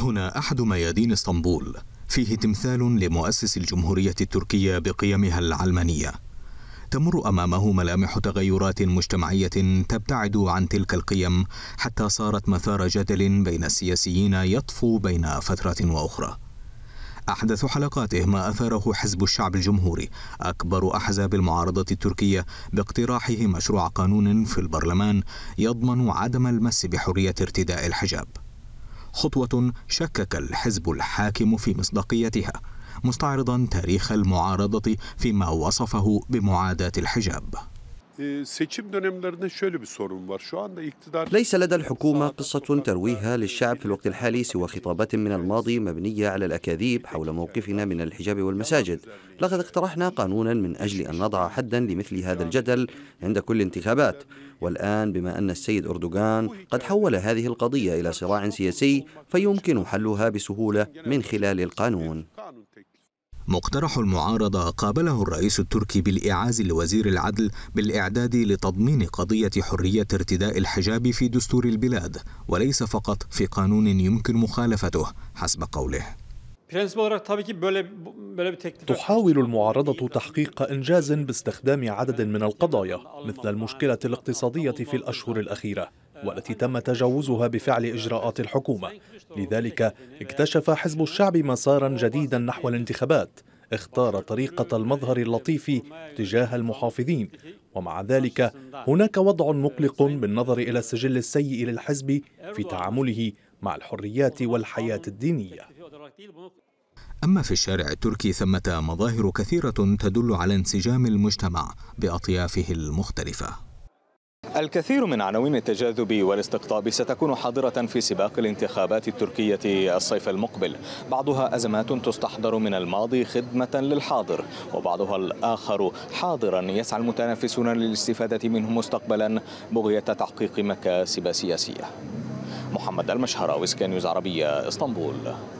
هنا أحد ميادين اسطنبول فيه تمثال لمؤسس الجمهورية التركية بقيمها العلمانية تمر أمامه ملامح تغيرات مجتمعية تبتعد عن تلك القيم حتى صارت مثار جدل بين السياسيين يطفو بين فترة وأخرى أحدث حلقاته ما أثاره حزب الشعب الجمهوري أكبر أحزاب المعارضة التركية باقتراحه مشروع قانون في البرلمان يضمن عدم المس بحرية ارتداء الحجاب خطوة شكك الحزب الحاكم في مصداقيتها مستعرضا تاريخ المعارضة فيما وصفه بمعاداة الحجاب ليس لدى الحكومة قصة ترويها للشعب في الوقت الحالي سوى خطابات من الماضي مبنية على الأكاذيب حول موقفنا من الحجاب والمساجد. لقد اقترحنا قانونا من أجل أن نضع حدا لمثل هذا الجدل عند كل انتخابات. والآن بما أن السيد أردوغان قد حول هذه القضية إلى صراع سياسي فيمكن حلها بسهولة من خلال القانون. مقترح المعارضة قابله الرئيس التركي بالإعاز لوزير العدل بالإعداد لتضمين قضية حرية ارتداء الحجاب في دستور البلاد وليس فقط في قانون يمكن مخالفته حسب قوله تحاول المعارضة تحقيق إنجاز باستخدام عدد من القضايا مثل المشكلة الاقتصادية في الأشهر الأخيرة والتي تم تجاوزها بفعل إجراءات الحكومة لذلك اكتشف حزب الشعب مسارا جديدا نحو الانتخابات اختار طريقة المظهر اللطيف تجاه المحافظين ومع ذلك هناك وضع مقلق بالنظر إلى السجل السيء للحزب في تعامله مع الحريات والحياة الدينية أما في الشارع التركي ثمة مظاهر كثيرة تدل على انسجام المجتمع بأطيافه المختلفة الكثير من عناوين التجاذب والاستقطاب ستكون حاضرة في سباق الانتخابات التركية الصيف المقبل بعضها أزمات تستحضر من الماضي خدمة للحاضر وبعضها الآخر حاضرا يسعى المتنافسون للاستفادة منه مستقبلا بغية تحقيق مكاسب سياسية محمد المشهر ويسكانيوز نيوز عربية اسطنبول